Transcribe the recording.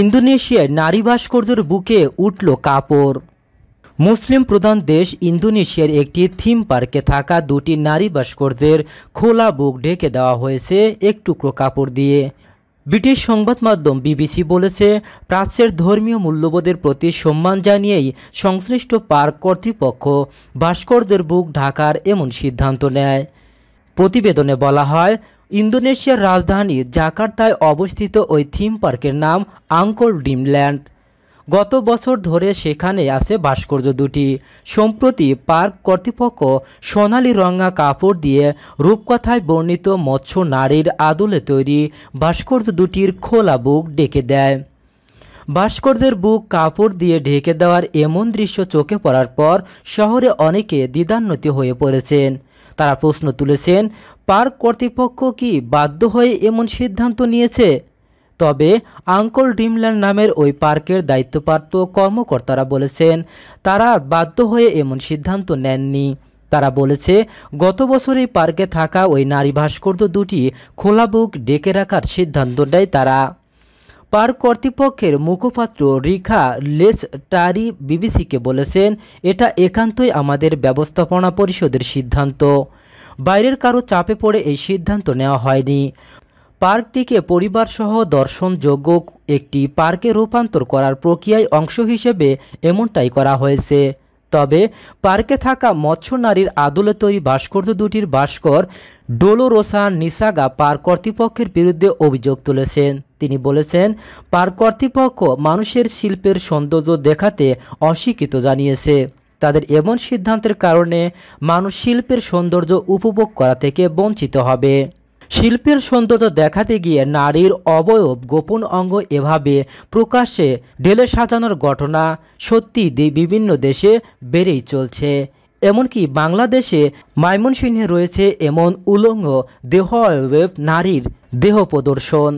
ইন্দোনেশিয়ায় নারী ভাস্করদের বুকে উঠল কাপড় মুসলিম প্রধান দেশ ইন্দোনেশিয়ার একটি থিম পার্কে থাকা দুটি নারী ভাস্কর্যের খোলা বুক ঢেকে দেওয়া হয়েছে এক টুকরো কাপড় দিয়ে ব্রিটিশ সংবাদ মাধ্যম বিবিসি বলেছে প্রাচ্যের ধর্মীয় মূল্যবোধের প্রতি সম্মান জানিয়েই সংশ্লিষ্ট পার্ক কর্তৃপক্ষ ভাস্করদের বুক ঢাকার এমন সিদ্ধান্ত নেয় প্রতিবেদনে বলা হয় ইন্দোনেশিয়ার রাজধানী জাকার্তায় অবস্থিত ওই থিম পার্কের নাম আঙ্কল ড্রিমল্যান্ড গত বছর ধরে সেখানে আছে ভাস্কর্য দুটি সম্প্রতি পার্ক কর্তৃপক্ষ সোনালি রঙা কাপড় দিয়ে রূপকথায় বর্ণিত মৎস্য নারীর আদলে তৈরি ভাস্কর্য দুটির খোলা বুক ডেকে দেয় ভাস্কর্যের বুক কাপড় দিয়ে ঢেকে দেওয়ার এমন দৃশ্য চোখে পড়ার পর শহরে অনেকে দ্বিধান্বিত হয়ে পড়েছেন তারা প্রশ্ন তুলেছেন পার্ক কর্তৃপক্ষ কি বাধ্য হয়ে এমন সিদ্ধান্ত নিয়েছে তবে আঙ্কল ড্রিমল্যান্ড নামের ওই পার্কের দায়িত্বপ্রাপ্ত কর্মকর্তারা বলেছেন তারা বাধ্য হয়ে এমন সিদ্ধান্ত নেননি তারা বলেছে গত বছর পার্কে থাকা ওই নারী ভাস্কর্য দুটি খোলা বুক ডেকে রাখার সিদ্ধান্ত নেয় তারা পার্ক কর্তৃপক্ষের মুখপাত্র রিখা লেস টারি বিবিসিকে বলেছেন এটা একান্তই আমাদের ব্যবস্থাপনা পরিষদের সিদ্ধান্ত বাইরের কারো চাপে পড়ে এই সিদ্ধান্ত নেওয়া হয়নি পার্কটিকে পরিবারসহ দর্শনযোগ্য একটি পার্কে রূপান্তর করার প্রক্রিয়ায় অংশ হিসেবে এমনটাই করা হয়েছে তবে পার্কে থাকা মৎস্য নারীর আদলে তৈরি ভাস্কর্য দুটির ভাস্কর ডোলোরোসা নিসাগা পার্ক কর্তৃপক্ষের বিরুদ্ধে অভিযোগ তুলেছেন তিনি বলেছেন পার্ক কর্তৃপক্ষ মানুষের শিল্পের সৌন্দর্য দেখাতে অস্বীকৃত জানিয়েছে তাদের এমন সিদ্ধান্তের কারণে মানুষ শিল্পের সৌন্দর্য উপভোগ করা থেকে বঞ্চিত হবে শিল্পের সৌন্দর্য দেখাতে গিয়ে নারীর অবয়ব গোপন অঙ্গ এভাবে প্রকাশ্যে ঢেলে সাজানোর ঘটনা সত্যি বিভিন্ন দেশে বেড়েই চলছে এমনকি বাংলাদেশে মাইমনসিংহে রয়েছে এমন উলঙ্গ দেহ অবয়ব নারীর দেহ প্রদর্শন